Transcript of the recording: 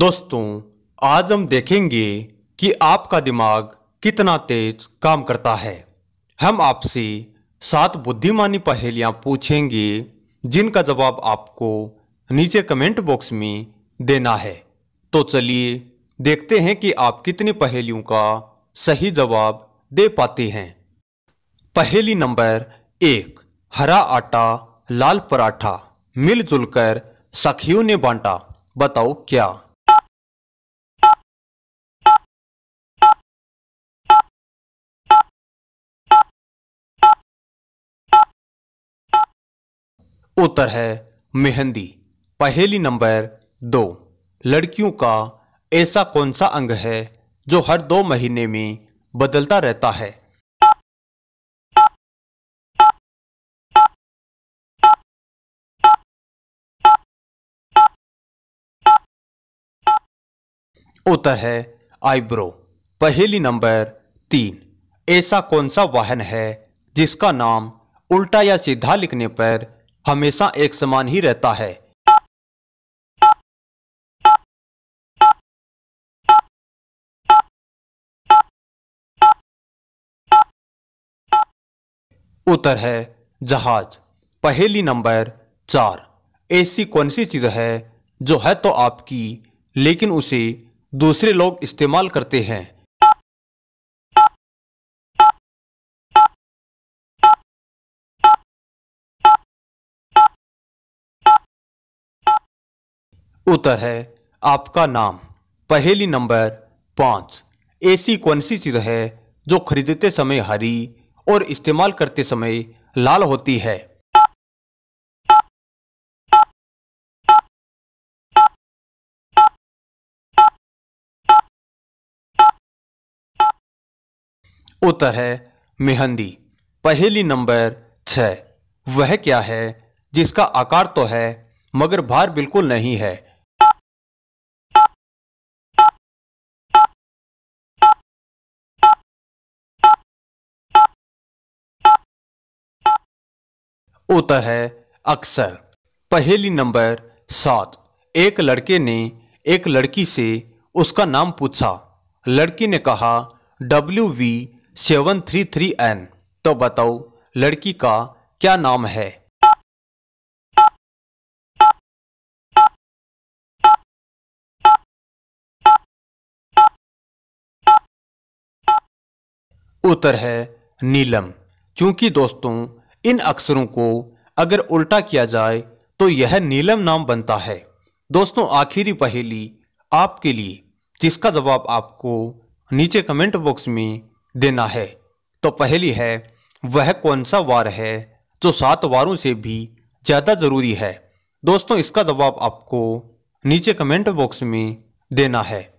दोस्तों आज हम देखेंगे कि आपका दिमाग कितना तेज काम करता है हम आपसे सात बुद्धिमानी पहेलियां पूछेंगे जिनका जवाब आपको नीचे कमेंट बॉक्स में देना है तो चलिए देखते हैं कि आप कितनी पहेलियों का सही जवाब दे पाते हैं पहेली नंबर एक हरा आटा लाल पराठा मिलजुल कर सखियों ने बांटा बताओ क्या उत्तर है मेहंदी पहेली नंबर दो लड़कियों का ऐसा कौन सा अंग है जो हर दो महीने में बदलता रहता है उत्तर है आईब्रो पहेली नंबर तीन ऐसा कौन सा वाहन है जिसका नाम उल्टा या सीधा लिखने पर हमेशा एक समान ही रहता है उत्तर है जहाज पहेली नंबर चार ऐसी कौन सी चीज है जो है तो आपकी लेकिन उसे दूसरे लोग इस्तेमाल करते हैं उत्तर है आपका नाम पहेली नंबर पाँच ऐसी कौन सी चीज़ है जो खरीदते समय हरी और इस्तेमाल करते समय लाल होती है उत्तर है मेहंदी पहेली नंबर छ वह क्या है जिसका आकार तो है मगर भार बिल्कुल नहीं है उत्तर है अक्सर पहेली नंबर सात एक लड़के ने एक लड़की से उसका नाम पूछा लड़की ने कहा W V seven three three N तो बताओ लड़की का क्या नाम है उत्तर है नीलम क्योंकि दोस्तों इन अक्षरों को अगर उल्टा किया जाए तो यह नीलम नाम बनता है दोस्तों आखिरी पहेली आपके लिए जिसका जवाब आपको नीचे कमेंट बॉक्स में देना है तो पहली है वह कौन सा वार है जो सात वारों से भी ज़्यादा ज़रूरी है दोस्तों इसका जवाब आपको नीचे कमेंट बॉक्स में देना है